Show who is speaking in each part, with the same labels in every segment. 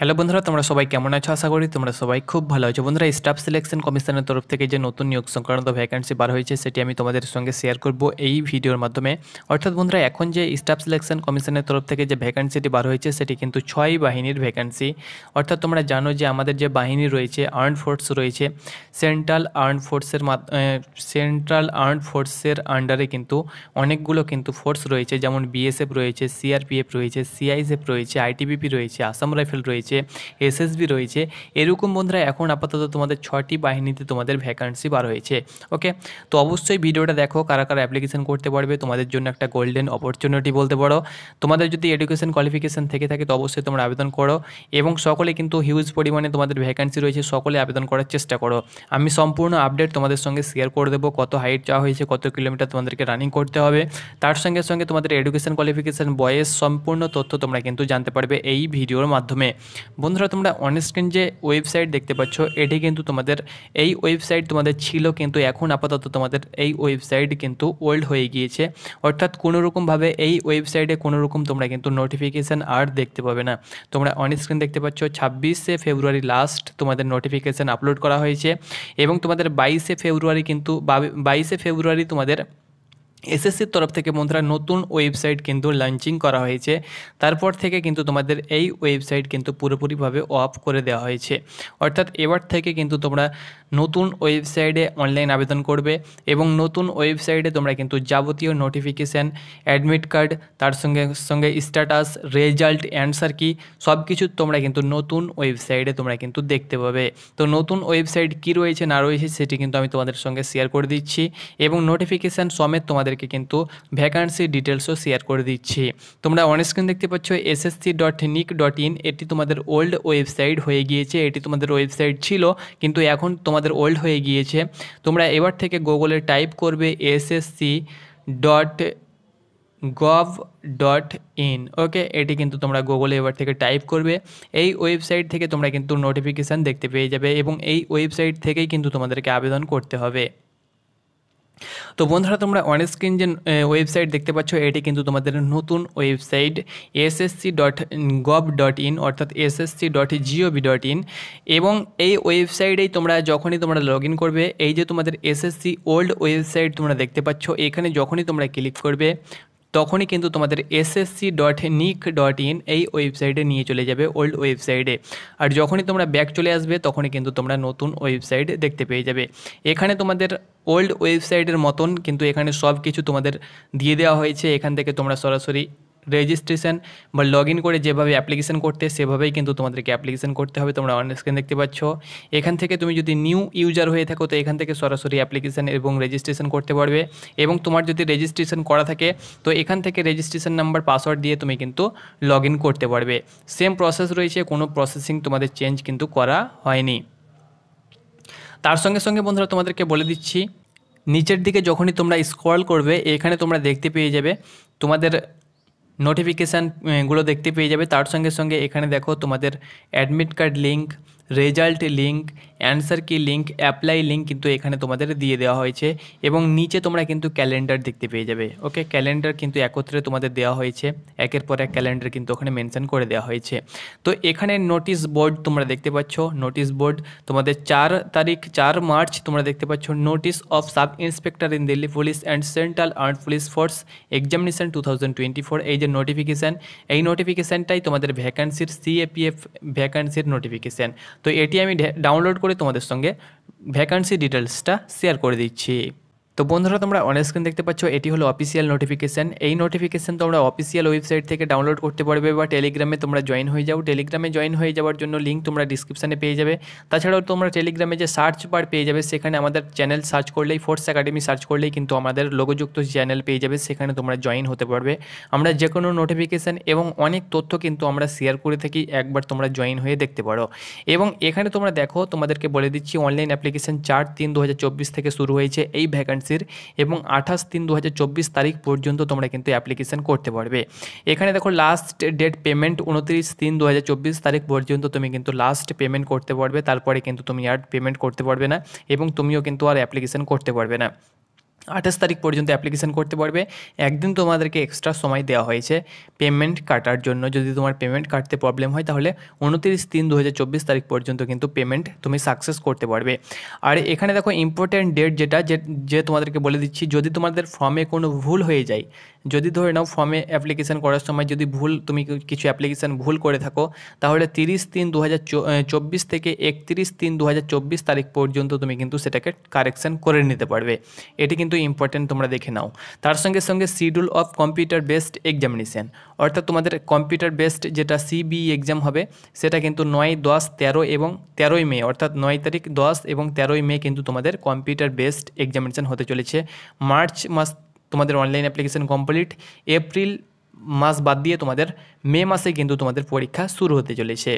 Speaker 1: hello বন্ধুরা তোমরা সবাই কেমন আছো আশা করি তোমরা সবাই খুব ভালো আছো বন্ধুরা স্টাফ সিলেকশন কমিশনের তরফ থেকে যে নতুন নিয়োগ সংক্রান্ত ভ্যাকান্সি বার হয়েছে সেটি আমি তোমাদের সঙ্গে শেয়ার করব এই ভিডিওর মাধ্যমে অর্থাৎ বন্ধুরা এখন যে স্টাফ সিলেকশন কমিশনের তরফ থেকে যে ভ্যাকান্সিটি বার হয়েছে সেটি কিন্তু ছয় বাহিনীর ভ্যাকান্সি অর্থাৎ তোমরা জানো যে আমাদের যে বাহিনী রয়েছে আর্ন ফোর্স রয়েছে সেন্ট্রাল আর্ন ফোর্সের সেন্ট্রাল আর্ন ফোর্সের আন্ডারে কিন্তু অনেকগুলো কিন্তু ফোর্স রয়েছে যেমন বিএসএফ রয়েছে সিআরপিএফ রয়েছে সিআইএসএফ রয়েছে আইটিবিপি রয়েছে আসাম রাইফেল রয়েছে রয়েছে এসএসবি রয়েছে এরকম বন্ধুরা এখন আপাতত তোমাদের ছটি বাহিনীতে তোমাদের ভ্যাকান্সি বার হয়েছে ওকে তো অবশ্যই ভিডিওটা দেখো কারা কারা অ্যাপ্লিকেশন করতে পারবে তোমাদের জন্য একটা গোল্ডেন অপরচুনিটি বলতে পারো তোমাদের যদি এডুকেশন কোয়ালিফিকেশান থেকে থাকে তো অবশ্যই তোমরা আবেদন করো এবং সকলে কিন্তু হিউজ পরিমাণে তোমাদের ভ্যাকান্সি রয়েছে সকলে আবেদন করার চেষ্টা করো আমি সম্পূর্ণ আপডেট তোমাদের সঙ্গে শেয়ার করে দেবো কত হাইট চাওয়া হয়েছে কত কিলোমিটার তোমাদেরকে রানিং করতে হবে তার সঙ্গে সঙ্গে তোমাদের এডুকেশন কোয়ালিফিকেশান বয়স সম্পূর্ণ তথ্য তোমরা কিন্তু জানতে পারবে এই ভিডিওর মাধ্যমে বন্ধুরা তোমরা অনস্ক্রিন যে ওয়েবসাইট দেখতে পাচ্ছ এটি কিন্তু তোমাদের এই ওয়েবসাইট তোমাদের ছিল কিন্তু এখন আপাতত তোমাদের এই ওয়েবসাইট কিন্তু ওল্ড হয়ে গিয়েছে অর্থাৎ কোনোরকমভাবে এই ওয়েবসাইটে কোনোরকম তোমরা কিন্তু নোটিফিকেশান আর দেখতে পাবে না তোমরা অনস্ক্রিন দেখতে পাচ্ছ ছাব্বিশে ফেব্রুয়ারি লাস্ট তোমাদের নোটিফিকেশান আপলোড করা হয়েছে এবং তোমাদের বাইশে ফেব্রুয়ারি কিন্তু বাইশে ফেব্রুয়ারি তোমাদের এসএসসির তরফ থেকে বন্ধুরা নতুন ওয়েবসাইট কিন্তু লঞ্চিং করা হয়েছে তারপর থেকে কিন্তু তোমাদের এই ওয়েবসাইট কিন্তু পুরোপুরিভাবে অফ করে দেওয়া হয়েছে অর্থাৎ এবার থেকে কিন্তু তোমরা নতুন ওয়েবসাইটে অনলাইন আবেদন করবে এবং নতুন ওয়েবসাইটে তোমরা কিন্তু যাবতীয় নোটিফিকেশান অ্যাডমিট কার্ড তার সঙ্গে সঙ্গে স্ট্যাটাস রেজাল্ট অ্যান্সার কি সব কিছু তোমরা কিন্তু নতুন ওয়েবসাইটে তোমরা কিন্তু দেখতে পাবে তো নতুন ওয়েবসাইট কি রয়েছে না রয়েছে সেটি কিন্তু আমি তোমাদের সঙ্গে শেয়ার করে দিচ্ছি এবং নোটিফিকেশান সমেত তোমাদেরকে কিন্তু ভ্যাকান্সি ডিটেলসও শেয়ার করে দিচ্ছি তোমরা অনস্ক্রিন দেখতে পাচ্ছ SSC dot nic dot in এটি তোমাদের ওল্ড ওয়েবসাইট হয়ে গিয়েছে এটি তোমাদের ওয়েবসাইট ছিল কিন্তু এখন তোমার তোমাদের ওল্ড হয়ে গিয়েছে তোমরা এবার থেকে গুগলে টাইপ করবে SSC dot gov dot in okay এটি কিন্তু তোমরা গুগলে এবার থেকে টাইপ করবে এই ওয়েবসাইট থেকে তোমরা কিন্তু নোটিফিকেশান দেখতে পেয়ে যাবে এবং এই ওয়েবসাইট থেকেই কিন্তু তোমাদেরকে আবেদন করতে হবে তো বন্ধুরা তোমরা অন স্ক্রিন যে ওয়েবসাইট দেখতে পাচ্ছ এটি কিন্তু তোমাদের নতুন website SSC dot gov dot in অর্থাৎ SSC dot GOV dot in এবং এই ওয়েবসাইটেই তোমরা যখনই তোমরা লগ ইন করবে এই যে তোমাদের এসএসসি ওল্ড ওয়েবসাইট তোমরা দেখতে পাচ্ছ এখানে যখনই তোমরা ক্লিক করবে তখনই কিন্তু তোমাদের SSC dot nic dot in এই ওয়েবসাইটে নিয়ে চলে যাবে ওল্ড ওয়েবসাইটে আর যখনই তোমরা ব্যাক চলে আসবে তখনই কিন্তু তোমরা নতুন ওয়েবসাইট দেখতে পেয়ে যাবে এখানে তোমাদের ওল্ড ওয়েবসাইটের মতন কিন্তু এখানে সব কিছু তোমাদের দিয়ে দেওয়া হয়েছে এখান থেকে তোমরা সরাসরি রেজিস্ট্রেশন বা লগ ইন করে যেভাবে অ্যাপ্লিকেশন করতে সেভাবেই কিন্তু তোমাদেরকে অ্যাপ্লিকেশান করতে হবে তোমরা অন স্ক্রিন দেখতে পাচ্ছ এখান থেকে তুমি যদি নিউ ইউজার হয়ে থাকো তো এখান থেকে সরাসরি অ্যাপ্লিকেশন এবং রেজিস্ট্রেশন করতে পারবে এবং তোমার যদি রেজিস্ট্রেশন করা থাকে তো এখান থেকে রেজিস্ট্রেশন নাম্বার পাসওয়ার্ড দিয়ে তুমি কিন্তু লগ ইন করতে পারবে সেম প্রসেস রয়েছে কোনো প্রসেসিং তোমাদের চেঞ্জ কিন্তু করা হয়নি তার সঙ্গে সঙ্গে বন্ধুরা তোমাদেরকে বলে দিচ্ছি নিচের দিকে যখনই তোমরা স্ক্রল করবে এখানে তোমরা দেখতে পেয়ে যাবে তোমাদের नोटिफिकेशन eh, গুলো দেখতে পেয়ে যাবে তার সঙ্গে সঙ্গে এখানে দেখো তোমাদের admit card link result link answer key link apply link কিন্তু এখানে তোমাদের দিয়ে দেওয়া হয়েছে এবং নিচে তোমরা কিন্তু ক্যালেন্ডার দেখতে পেয়ে যাবে ওকে ক্যালেন্ডার কিন্তু একত্রে তোমাদের দেওয়া হয়েছে একের পর এক ক্যালেন্ডার কিন্তু ওখানে মেনশন করে দেওয়া হয়েছে তো এখানে নোটিশ বোর্ড তোমরা দেখতে পাচ্ছ নোটিশ বোর্ড তোমাদের চার তারিখ চার মার্চ তোমরা দেখতে পাচ্ছ notice of sub inspector in Delhi police and central armed police force examination two thousand twenty four এই যে নোটিফিকেশান এই নোটিফিকেশানটাই তোমাদের ভ্যাকান্সির সিএপিএফ ভ্যাকান্সির নোটিফিকেশান তো এটি আমি ডাউনলোড করে তোমাদের সঙ্গে ভ্যাকান্সি ডিটেলসটা শেয়ার করে দিচ্ছি তো বন্ধুরা তোমরা অন স্ক্রিন দেখতে পাচ্ছ এটি হলো অফিসিয়াল নোটিফিকেশান এই নোটিফিকেশান তোমরা অফিসিয়াল ওয়েবসাইট থেকে ডাউনলোড করতে পারবে বা টেলিগ্রামে তোমরা জয়েন হয়ে যাও টেলিগ্রামে জয়েন হয়ে যাওয়ার জন্য লিঙ্ক তোমরা ডিসক্রিপশানে পেয়ে যাবে তাছাড়াও তোমরা টেলিগ্রামে যে সার্চ বার পেয়ে যাবে সেখানে আমাদের চ্যানেল সার্চ করলেই ফোর্স একাডেমি সার্চ করলেই কিন্তু আমাদের লোগোযুক্ত চ্যানেল পেয়ে যাবে সেখানে তোমরা জয়েন হতে পারবে আমরা যে কোনো নোটিফিকেশান এবং অনেক তথ্য কিন্তু আমরা শেয়ার করে থাকি একবার তোমরা জয়েন হয়ে দেখতে পারো এবং এখানে তোমরা দেখো তোমাদেরকে বলে দিচ্ছি অনলাইন অ্যাপ্লিকেশান চার তিন দু থেকে শুরু হয়েছে এই ভ্যাকান্সি এসএসসির এবং আঠাশ তিন দু তারিখ পর্যন্ত তোমরা কিন্তু অ্যাপ্লিকেশান করতে পারবে এখানে দেখো লাস্ট ডেট পেমেন্ট উনত্রিশ তিন দু তারিখ পর্যন্ত তুমি কিন্তু লাস্ট পেমেন্ট করতে পারবে তারপরে কিন্তু তুমি আর পেমেন্ট করতে পারবে না এবং তুমিও কিন্তু আর অ্যাপ্লিকেশান করতে পারবে না আঠাশ তারিখ পর্যন্ত অ্যাপ্লিকেশান করতে পারবে একদিন তোমাদেরকে এক্সট্রা সময় দেওয়া হয়েছে পেমেন্ট কাটার জন্য যদি তোমার পেমেন্ট কাটতে প্রবলেম হয় তাহলে উনতিরিশ তিন দু তারিখ পর্যন্ত কিন্তু পেমেন্ট তুমি সাকসেস করতে পারবে আর এখানে দেখো ইম্পর্ট্যান্ট ডেট যেটা যে তোমাদেরকে বলে দিচ্ছি যদি তোমাদের ফর্মে কোনো ভুল হয়ে যায় যদি ধরে নাও ফর্মে অ্যাপ্লিকেশান করার সময় যদি ভুল তুমি কিছু অ্যাপ্লিকেশান ভুল করে থাকো তাহলে তিরিশ তিন দু থেকে একত্রিশ তিন দু তারিখ পর্যন্ত তুমি কিন্তু সেটাকে কারেকশান করে নিতে পারবে এটি কিন্তু অবশ্যই ইম্পর্টেন্ট তোমরা দেখে নাও তার সঙ্গে সঙ্গে schedule of computer based examination অর্থাৎ তোমাদের কম্পিউটার বেসড যেটা সিবি এক্সাম e হবে সেটা কিন্তু নয় দশ তেরো এবং তেরোই মে অর্থাৎ নয় তারিখ দশ এবং তেরোই মে কিন্তু তোমাদের কম্পিউটার বেসড এক্সামিনেশান হতে চলেছে মার্চ মাস তোমাদের অনলাইন অ্যাপ্লিকেশান কমপ্লিট এপ্রিল মাস বাদ দিয়ে তোমাদের মে মাসে কিন্তু তোমাদের পরীক্ষা শুরু হতে চলেছে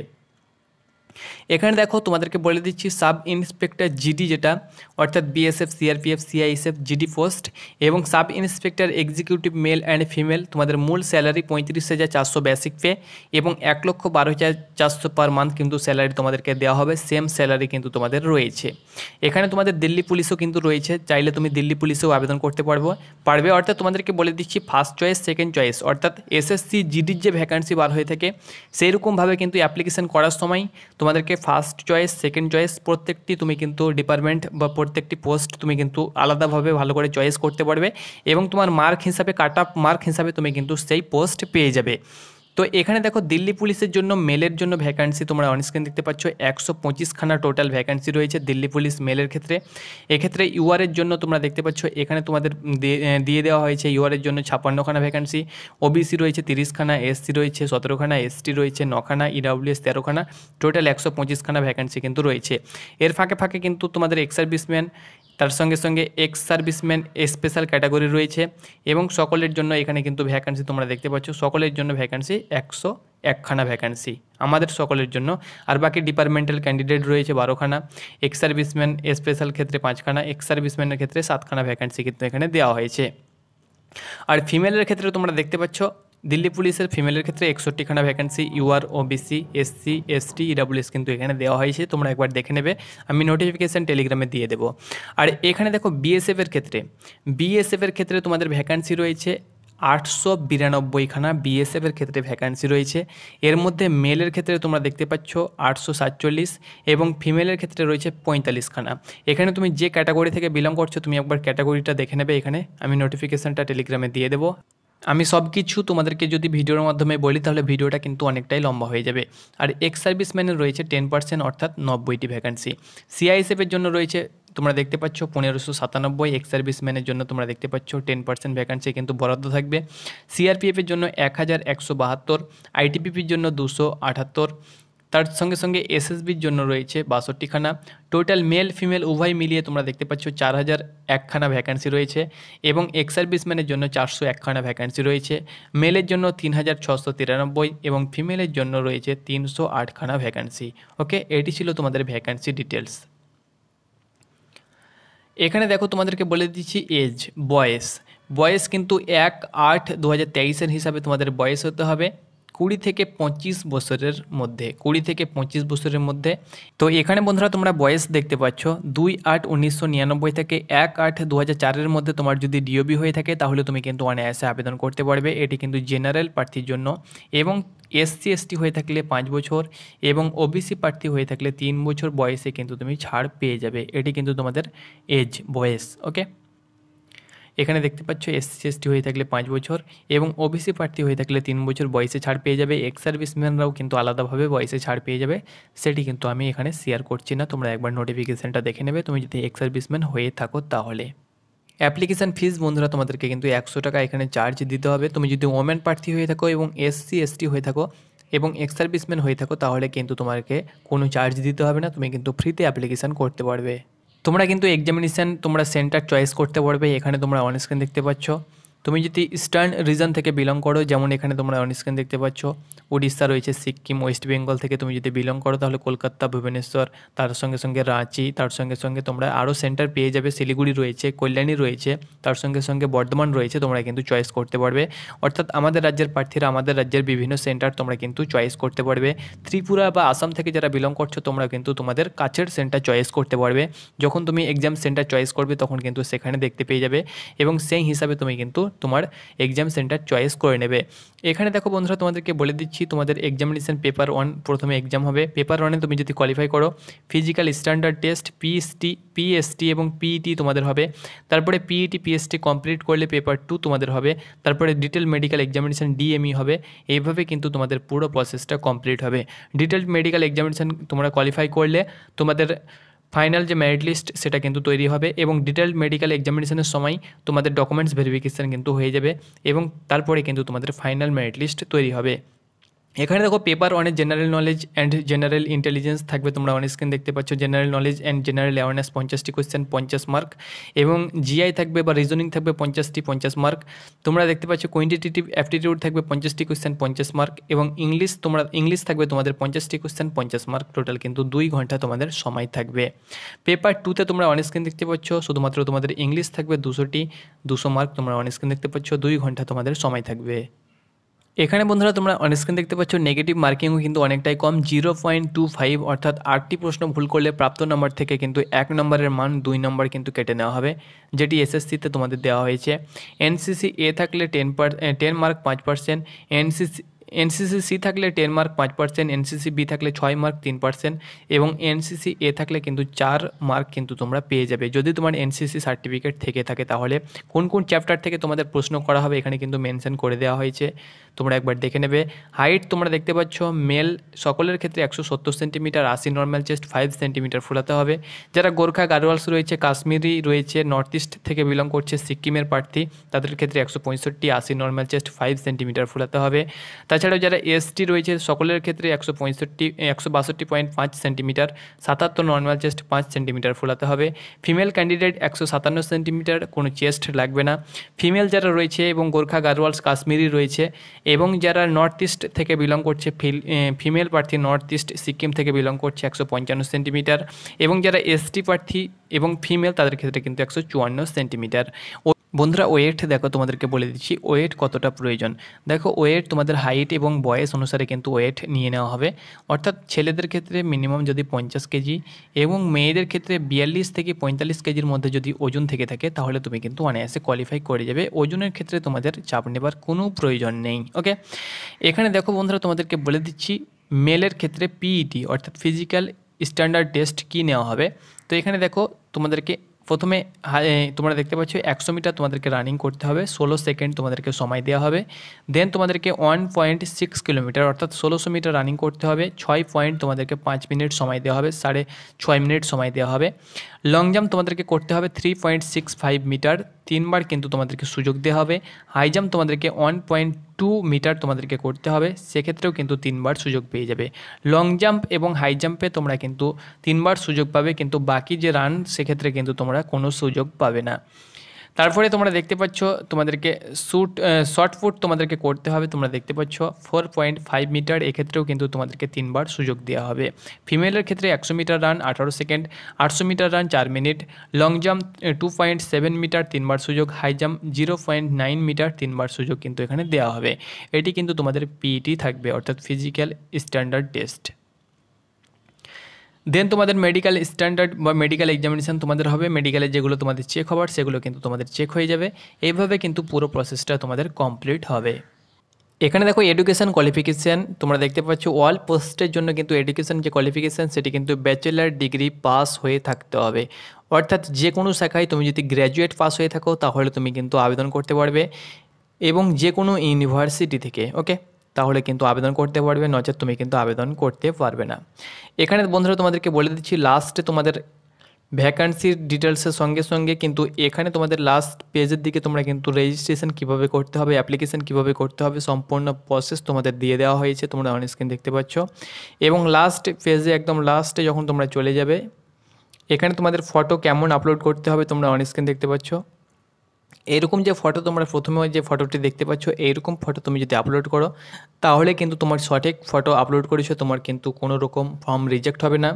Speaker 1: এখানে দেখো তোমাদেরকে বলে দিচ্ছি সাব ইন্সপেক্টর জিডি যেটা অর্থাৎ BSF CRPF CISF GD post এবং sub inspector executive male and female তোমাদের মূল স্যালারি পঁয়ত্রিশ হাজার চারশো বেসিক পে এবং এক লক্ষ বারো হাজার চারশো পার মান্থ কিন্তু স্যালারি তোমাদেরকে দেওয়া হবে সেম স্যালারি কিন্তু তোমাদের রয়েছে এখানে তোমাদের দিল্লি পুলিশও কিন্তু রয়েছে চাইলে তুমি দিল্লি পুলিশেও আবেদন করতে পারবো পারবে অর্থাৎ তোমাদেরকে বলে দিচ্ছি ফার্স্ট চয়েস সেকেন্ড চয়েস অর্থাৎ এসএসসি জিডির যে ভ্যাকান্সি বার হয়ে থাকে সেইরকমভাবে কিন্তু অ্যাপ্লিকেশন করার সময় তোমাদেরকে ফার্স্ট চয়েস সেকেন্ড চয়েস প্রত্যেকটি তুমি কিন্তু ডিপার্টমেন্ট বা প্রত্যেকটি পোস্ট তুমি কিন্তু আলাদাভাবে ভালো করে চয়েস করতে পারবে এবং তোমার মার্ক হিসাবে কাট মার্ক হিসাবে তুমি কিন্তু সেই পোস্ট পেয়ে যাবে তো এখানে দেখো দিল্লি পুলিশের জন্য মেলের জন্য ভ্যাকান্সি তোমরা অনস্ক্রিন দেখতে পাচ্ছ একশো পঁচিশখানা টোটাল ভ্যাকান্সি রয়েছে দিল্লি পুলিশ মেলের ক্ষেত্রে এক্ষেত্রে ইউআরের জন্য তোমরা দেখতে পাচ্ছ এখানে তোমাদের দিয়ে দেওয়া হয়েছে ইউআরের জন্য ছাপ্পান্নখানা ভ্যাকান্সি ওবিসি রয়েছে তিরিশখানা এসসি রয়েছে সতেরোখানা এসটি রয়েছে নখানা ইডাব্লিউএস e তেরোখানা টোটাল একশো পঁচিশখানা ভ্যাকান্সি কিন্তু রয়েছে এর ফাঁকে ফাঁকে কিন্তু তোমাদের এক্স সার্ভিসম্যান তার সঙ্গে সঙ্গে এক্স সার্ভিসম্যান স্পেশাল ক্যাটাগরি রয়েছে এবং সকলের জন্য এখানে কিন্তু ভ্যাকান্সি তোমরা দেখতে পাচ্ছ সকলের জন্য ভ্যাকান্সি একশো একখানা ভ্যাকান্সি আমাদের সকলের জন্য আর বাকি ডিপার্টমেন্টাল ক্যান্ডিডেট রয়েছে বারোখানা এক্স সার্ভিসম্যান স্পেশাল ক্ষেত্রে পাঁচখানা এক্স সার্ভিসম্যানের ক্ষেত্রে সাতখানা ভ্যাকান্সি কিন্তু এখানে দেওয়া হয়েছে আর ফিমেলের ক্ষেত্রে তোমরা দেখতে পাচ্ছ দিল্লি পুলিশের ফিমেলের ক্ষেত্রে একষট্টিখানা vacancy UR OBC SC ST EWS কিন্তু এখানে দেওয়া হয়েছে তোমরা একবার দেখে নেবে আমি নোটিফিকেশান টেলিগ্রামে দিয়ে দেবো আর এখানে দেখো বিএসএফের ক্ষেত্রে বিএসএফের ক্ষেত্রে তোমাদের ভ্যাকেন্সি রয়েছে আটশো বিরানব্বইখানা বিএসএফের ক্ষেত্রে ভ্যাকান্সি রয়েছে এর মধ্যে মেলের ক্ষেত্রে তোমরা দেখতে পাচ্ছ আটশো সাতচল্লিশ এবং ফিমেলের ক্ষেত্রে রয়েছে পঁয়তাল্লিশখানা এখানে তুমি যে ক্যাটাগরি থেকে বিলং করছো তুমি একবার ক্যাটাগরিটা দেখে নেবে এখানে আমি নোটিফিকেশানটা টেলিগ্রামে দিয়ে দেবো আমি সব কিছু তোমাদেরকে যদি ভিডিওর মাধ্যমে বলি তাহলে ভিডিওটা কিন্তু অনেকটাই লম্বা হয়ে যাবে আর এক্স সার্ভিসম্যানের রয়েছে টেন পার্সেন্ট অর্থাৎ নব্বইটি ভ্যাকান্সি সিআইএসএফের জন্য রয়েছে তোমরা দেখতে পাচ্ছ পনেরোশো সাতানব্বই এক্স সার্ভিসম্যানের জন্য তোমরা দেখতে পাচ্ছ টেন পার্সেন্ট ভ্যাকান্সি কিন্তু বরাদ্দ থাকবে সিআরপিএফের জন্য এক হাজার একশো বাহাত্তর আইটিপিপির জন্য দুশো আটাত্তর তার সঙ্গে সঙ্গে এসএসবির জন্য রয়েছে বাষট্টিখানা টোটাল মেল ফিমেল উভয় মিলিয়ে তোমরা দেখতে পাচ্ছ চার হাজার একখানা ভ্যাকান্সি রয়েছে এবং এক্স সার্ভিসম্যানের জন্য চারশো একখানা ভ্যাকান্সি রয়েছে মেলের জন্য তিন হাজার ছশো তিরানব্বই এবং ফিমেলের জন্য রয়েছে তিনশো আটখানা ভ্যাকান্সি ওকে এটি ছিল তোমাদের ভ্যাকান্সি ডিটেলস এখানে দেখো তোমাদেরকে বলে দিচ্ছি এজ বয়স বয়স কিন্তু এক আট দু হাজার তেইশের হিসাবে তোমাদের বয়স হতে হবে কুড়ি থেকে পঁচিশ বছরের মধ্যে কুড়ি থেকে পঁচিশ বছরের মধ্যে তো এখানে বন্ধুরা তোমরা বয়স দেখতে পাচ্ছ দুই আট উনিশশো নিরানব্বই থেকে এক আট দু চারের মধ্যে তোমার যদি ডিওবি হয়ে থাকে তাহলে তুমি কিন্তু অনায়াসে আবেদন করতে পারবে এটি কিন্তু জেনারেল প্রার্থীর জন্য এবং এসসি এসটি হয়ে থাকলে পাঁচ বছর এবং ওবিসি প্রার্থী হয়ে থাকলে তিন বছর বয়সে কিন্তু তুমি ছাড় পেয়ে যাবে এটি কিন্তু তোমাদের এজ বয়স ওকে এখানে দেখতে পাচ্ছ এসসি টি হয়ে থাকলে পাঁচ বছর এবং ওবিসি প্রার্থী হয়ে থাকলে তিন বছর বয়সে ছাড় পেয়ে যাবে এক্স সার্ভিসম্যানরাও কিন্তু আলাদাভাবে বয়সে ছাড় পেয়ে যাবে সেটি কিন্তু আমি এখানে শেয়ার করছি না তোমরা একবার নোটিফিকেশানটা দেখে নেবে তুমি যদি এক্স সার্ভিসম্যান হয়ে থাকো তাহলে অ্যাপ্লিকেশান ফিস বন্ধুরা তোমাদেরকে কিন্তু একশো টাকা এখানে চার্জ দিতে হবে তুমি যদি ওমেন প্রার্থী হয়ে থাকো এবং এসসি এসটি হয়ে থাকো এবং এক্স সার্ভিসম্যান হয়ে থাকো তাহলে কিন্তু তোমাকে কোনো চার্জ দিতে হবে না তুমি কিন্তু ফ্রিতে অ্যাপ্লিকেশান করতে পারবে তোমরা কিন্তু এক্সামিনেশান তোমরা সেন্টার চয়েস করতে পারবে এখানে তোমরা অন স্ক্রিন দেখতে পাচ্ছ তুমি যদি ইস্টার্ন রিজন থেকে বিলং করো যেমন এখানে তোমরা অনস্ক্রিন দেখতে পাচ্ছ উড়িষ্যা রয়েছে সিকিম ওয়েস্ট বেঙ্গল থেকে তুমি যদি বিলং করো তাহলে কলকাতা ভুবনেশ্বর তার সঙ্গে সঙ্গে রাঁচি তার সঙ্গে সঙ্গে তোমরা আরও সেন্টার পেয়ে যাবে শিলিগুড়ি রয়েছে কল্যাণী রয়েছে তার সঙ্গে সঙ্গে বর্ধমান রয়েছে তোমরা কিন্তু চয়েস করতে পারবে অর্থাৎ আমাদের রাজ্যের প্রার্থীরা আমাদের রাজ্যের বিভিন্ন সেন্টার তোমরা কিন্তু চয়েস করতে পারবে ত্রিপুরা বা আসাম থেকে যারা বিলং করছো তোমরা কিন্তু তোমাদের কাছের সেন্টার চয়েস করতে পারবে যখন তুমি এক্সাম সেন্টার চয়েস করবে তখন কিন্তু সেখানে দেখতে পেয়ে যাবে এবং সেই হিসাবে তুমি কিন্তু তোমার এক্সাম সেন্টার চয়েস করে নেবে এখানে দেখো বন্ধুরা তোমাদেরকে বলে দিচ্ছি তোমাদের এক্সামিনেশান পেপার ওয়ান প্রথমে এক্সাম হবে পেপার ওয়ানে তুমি যদি কোয়ালিফাই করো physical standard test PST PST এবং পিইটি e তোমাদের হবে তারপরে পিইটি পিএসটি কমপ্লিট করলে পেপার টু তোমাদের হবে তারপরে ডিটেল মেডিকেল এক্সামিনেশন ডিএমই হবে এইভাবে কিন্তু তোমাদের পুরো প্রসেসটা কমপ্লিট হবে ডিটেল মেডিকেল এক্সামিনেশন তোমরা কোয়ালিফাই করলে তোমাদের ফাইনাল যে মেরিট লিস্ট সেটা কিন্তু তৈরি হবে এবং ডিটেলড মেডিকেল এক্সামিনেশনের সময় তোমাদের ডকুমেন্টস ভেরিফিকেশান কিন্তু হয়ে যাবে এবং তারপরে কিন্তু তোমাদের ফাইনাল মেরিট লিস্ট তৈরি হবে এখানে দেখো পেপার অনেক general knowledge and general intelligence থাকবে তোমরা অনেক স্ক্রিন দেখতে পাচ্ছ general knowledge and general awareness পঞ্চাশটি কোয়েশ্চেন পঞ্চাশ মার্ক এবং জিআই থাকবে বা রিজনিং থাকবে পঞ্চাশটি পঞ্চাশ মার্ক তোমরা দেখতে পাচ্ছ কোয়েন্টিটিভ অ্যাপটিটিউড থাকবে পঞ্চাশটি কোয়েশ্চেন পঞ্চাশ মার্ক এবং ইংলিশ তোমরা ইংলিশ থাকবে তোমাদের পঞ্চাশটি কোয়েশ্চেন পঞ্চাশ মার্ক টোটাল কিন্তু দুই ঘন্টা তোমাদের সময় থাকবে পেপার টুতে তোমরা অনেক স্ক্রিন দেখতে পাচ্ছ শুধুমাত্র তোমাদের ইংলিশ থাকবে দুশোটি দুশো মার্ক তোমরা অন স্ক্রিন দেখতে পাচ্ছ দুই ঘন্টা তোমাদের সময় থাকবে এখানে বন্ধুরা তোমরা অনস্ক্রিন দেখতে পাচ্ছ নেগেটিভ মার্কিংও কিন্তু অনেকটাই কম জিরো পয়েন্ট টু ফাইভ অর্থাৎ আটটি প্রশ্ন ভুল করলে প্রাপ্ত নম্বর থেকে কিন্তু এক নম্বরের মান দুই নম্বর কিন্তু কেটে নেওয়া হবে যেটি এসএসসিতে তোমাদের দেওয়া হয়েছে এনসিসি এ থাকলে টেন পার টেন মার্ক পাঁচ পার্সেন্ট এনসিসি এনসিসি সি থাকলে টেন মার্ক পাঁচ পার্সেন্ট এনসিসি বি থাকলে ছয় মার্ক তিন পার্সেন্ট এবং এনসিসি এ থাকলে কিন্তু চার মার্ক কিন্তু তোমরা পেয়ে যাবে যদি তোমার এনসিসি সার্টিফিকেট থেকে থাকে তাহলে কোন কোন চ্যাপ্টার থেকে তোমাদের প্রশ্ন করা হবে এখানে কিন্তু মেনশন করে দেওয়া হয়েছে তোমরা একবার দেখে নেবে হাইট তোমরা দেখতে পাচ্ছ মেল সকলের ক্ষেত্রে একশো সত্তর সেন্টিমিটার আশি নর্মাল চেস্ট ফাইভ সেন্টিমিটার ফুলাতে হবে যারা গোর্খা গারোয়ালস রয়েছে কাশ্মীরি রয়েছে নর্থ ইস্ট থেকে বিলং করছে সিকিমের প্রার্থী তাদের ক্ষেত্রে একশো পঁয়ষট্টি আশি নর্মাল চেস্ট ফাইভ সেন্টিমিটার ফুলাতে হবে তা তাছাড়াও যারা এসটি রয়েছে সকলের ক্ষেত্রে একশো পঁয়ষট্টি একশো বাষট্টি পয়েন্ট পাঁচ সেন্টিমিটার সাতাত্তর নর্মাল চেস্ট পাঁচ সেন্টিমিটার ফোলাতে হবে ফিমেল ক্যান্ডিডেট একশো সাতান্ন সেন্টিমিটার কোনো চেস্ট লাগবে না ফিমেল যারা রয়েছে এবং গোর্খা গারোয়ালস কাশ্মীরি রয়েছে এবং যারা নর্থ ইস্ট থেকে বিলং করছে ফিমেল প্রার্থী নর্থ ইস্ট সিকিম থেকে বিলং করছে একশো পঞ্চান্ন সেন্টিমিটার এবং যারা এসটি প্রার্থী এবং ফিমেল তাদের ক্ষেত্রে কিন্তু একশো চুয়ান্ন সেন্টিমিটার বন্ধুরা ওয়েট দেখো তোমাদেরকে বলে দিচ্ছি ওয়েট কতটা প্রয়োজন দেখো ওয়েট তোমাদের হাইট এবং বয়স অনুসারে কিন্তু ওয়েট নিয়ে নেওয়া হবে অর্থাৎ ছেলেদের ক্ষেত্রে মিনিমাম যদি পঞ্চাশ কেজি এবং মেয়েদের ক্ষেত্রে বিয়াল্লিশ থেকে পঁয়তাল্লিশ কেজির মধ্যে যদি ওজন থেকে থাকে তাহলে তুমি কিন্তু অনায়াসে কোয়ালিফাই করে যাবে ওজনের ক্ষেত্রে তোমাদের চাপ নেবার কোনো প্রয়োজন নেই ওকে এখানে দেখো বন্ধুরা তোমাদেরকে বলে দিচ্ছি মেলের ক্ষেত্রে পিইটি e অর্থাৎ ফিজিক্যাল স্ট্যান্ডার্ড টেস্ট কী নেওয়া হবে তো এখানে দেখো তোমাদেরকে প্রথমে তোমরা দেখতে পাচ্ছ একশো মিটার তোমাদেরকে রানিং করতে হবে ষোলো সেকেন্ড তোমাদেরকে সময় দেওয়া হবে দেন তোমাদেরকে ওয়ান পয়েন্ট সিক্স কিলোমিটার অর্থাৎ ষোলোশো মিটার রানিং করতে হবে ছয় পয়েন্ট তোমাদেরকে পাঁচ মিনিট সময় দেওয়া হবে সাড়ে ছয় মিনিট সময় দেওয়া হবে লং জাম্প তোমাদেরকে করতে হবে three point six five metre তিনবার কিন্তু তোমাদেরকে সুযোগ দেওয়া হবে হাই জাম্প তোমাদেরকে ওয়ান পয়েন্ট টু মিটার তোমাদেরকে করতে হবে সেক্ষেত্রেও কিন্তু তিনবার সুযোগ পেয়ে যাবে লং জাম্প এবং হাই জাম্পে তোমরা কিন্তু তিনবার সুযোগ পাবে কিন্তু বাকি যে রান সেক্ষেত্রে কিন্তু তোমরা কোনো সুযোগ পাবে না তারপরে তোমরা দেখতে পাচ্ছ তোমাদেরকে শ্যুট শর্ট ফুট তোমাদেরকে করতে হবে তোমরা দেখতে পাচ্ছ ফোর পয়েন্ট ফাইভ মিটার এক্ষেত্রেও কিন্তু তোমাদেরকে তিনবার সুযোগ দেওয়া হবে ফিমেলের ক্ষেত্রে একশো মিটার রান আঠারো সেকেন্ড আটশো মিটার রান চার minute long jump two point seven metre তিনবার সুযোগ high jump zero point nine metre তিনবার সুযোগ কিন্তু এখানে দেওয়া হবে এটি কিন্তু তোমাদের পিইটি e থাকবে অর্থাৎ ফিজিক্যাল স্ট্যান্ডার্ড টেস্ট দেন তোমাদের মেডিকেল স্ট্যান্ডার্ড বা মেডিকেল এক্সামিনেশান তোমাদের হবে মেডিকেলে যেগুলো তোমাদের চেক হওয়ার সেগুলো কিন্তু তোমাদের চেক হয়ে যাবে এইভাবে কিন্তু পুরো প্রসেসটা তোমাদের কমপ্লিট হবে এখানে দেখো এডুকেশান কোয়ালিফিকেশান তোমরা দেখতে পাচ্ছ ওয়াল পোস্টের জন্য কিন্তু এডুকেশান যে কোয়ালিফিকেশান সেটি কিন্তু ব্যাচেলার ডিগ্রি পাস হয়ে থাকতে হবে অর্থাৎ যে কোনো শাখায় তুমি যদি গ্র্যাজুয়েট পাস হয়ে থাকো তাহলে তুমি কিন্তু আবেদন করতে পারবে এবং যে কোনো ইউনিভার্সিটি থেকে ওকে তাহলে কিন্তু আবেদন করতে পারবে নচেত তুমি কিন্তু আবেদন করতে পারবে না এখানে বন্ধুরা তোমাদেরকে বলে দিচ্ছি লাস্টে তোমাদের ভ্যাকান্সির ডিটেলসের সঙ্গে সঙ্গে কিন্তু এখানে তোমাদের লাস্ট পেজের দিকে তোমরা কিন্তু রেজিস্ট্রেশন কিভাবে করতে হবে অ্যাপ্লিকেশন কীভাবে করতে হবে সম্পূর্ণ প্রসেস তোমাদের দিয়ে দেওয়া হয়েছে তোমরা অন স্ক্রিন দেখতে পাচ্ছ এবং লাস্ট পেজে একদম লাস্টে যখন তোমরা চলে যাবে এখানে তোমাদের ফটো কেমন আপলোড করতে হবে তোমরা অন স্ক্রিন দেখতে পাচ্ছ এরকম যে ফটো তোমরা প্রথমে যে ফটোটি দেখতে পাচ্ছ এইরকম ফটো তুমি যদি আপলোড করো তাহলে কিন্তু তোমার সঠিক ফটো আপলোড করেছো তোমার কিন্তু কোনো রকম ফর্ম রিজেক্ট হবে না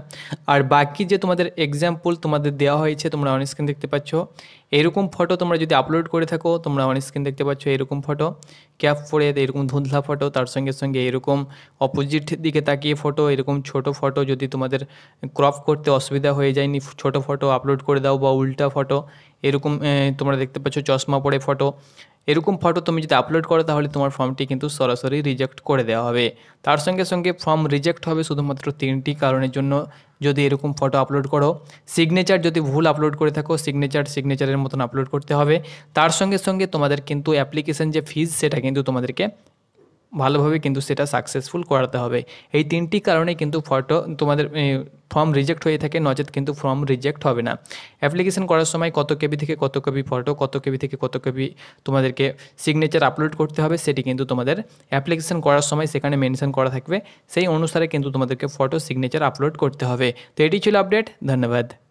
Speaker 1: আর বাকি যে তোমাদের এক্সাম্পল তোমাদের দেওয়া হয়েছে তোমরা অন স্ক্রিন দেখতে পাচ্ছ এরকম ফটো তোমরা যদি আপলোড করে থাকো তোমরা অন স্ক্রিন দেখতে পাচ্ছ এরকম ফটো ক্যাপ পরে এরকম ধুঁধলা ফটো তার সঙ্গে সঙ্গে এরকম অপোজিট দিকে তাকিয়ে ফটো এরকম ছোট ফটো যদি তোমাদের ক্রপ করতে অসুবিধা হয়ে যায়নি ছোট ফটো আপলোড করে দাও বা উল্টা ফটো এরকম তোমরা দেখতে পাচ্ছ চশমা পরে ফটো এরকম ফটো তুমি যদি আপলোড করো তাহলে তোমার ফর্মটি কিন্তু সরাসরি রিজেক্ট করে দেওয়া হবে তার সঙ্গে সঙ্গে ফর্ম রিজেক্ট হবে শুধুমাত্র তিনটি কারণের জন্য যদি এরকম ফটো আপলোড করো সিগনেচার যদি ভুল আপলোড করে থাকো সিগনেচার সিগনেচারের মতন আপলোড করতে হবে তার সঙ্গে সঙ্গে তোমাদের কিন্তু অ্যাপ্লিকেশন যে ফিজ সেটা কিন্তু তোমাদেরকে ভালোভাবে কিন্তু সেটা সাকসেসফুল করাতে হবে এই তিনটি কারণে কিন্তু ফটো তোমাদের ফর্ম রিজেক্ট হয়ে থাকে নচেত কিন্তু ফর্ম রিজেক্ট হবে না অ্যাপ্লিকেশন করার সময় কত কেবি থেকে কত কেবি ফটো কত কেবি থেকে কত কেবি তোমাদেরকে সিগনেচার আপলোড করতে হবে সেটি কিন্তু তোমাদের অ্যাপ্লিকেশন করার সময় সেখানে মেনশন করা থাকবে সেই অনুসারে কিন্তু তোমাদেরকে ফটো সিগনেচার আপলোড করতে হবে তো এটি ছিল আপডেট ধন্যবাদ